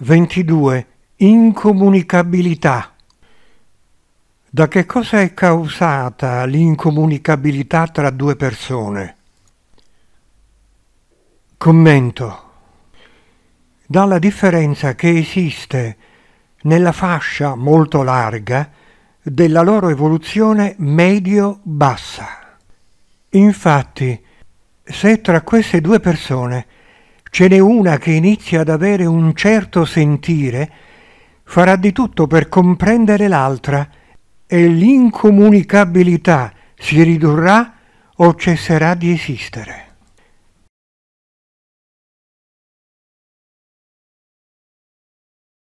22. Incomunicabilità. Da che cosa è causata l'incomunicabilità tra due persone? Commento. Dalla differenza che esiste nella fascia molto larga della loro evoluzione medio-bassa. Infatti, se tra queste due persone ce n'è una che inizia ad avere un certo sentire, farà di tutto per comprendere l'altra e l'incomunicabilità si ridurrà o cesserà di esistere.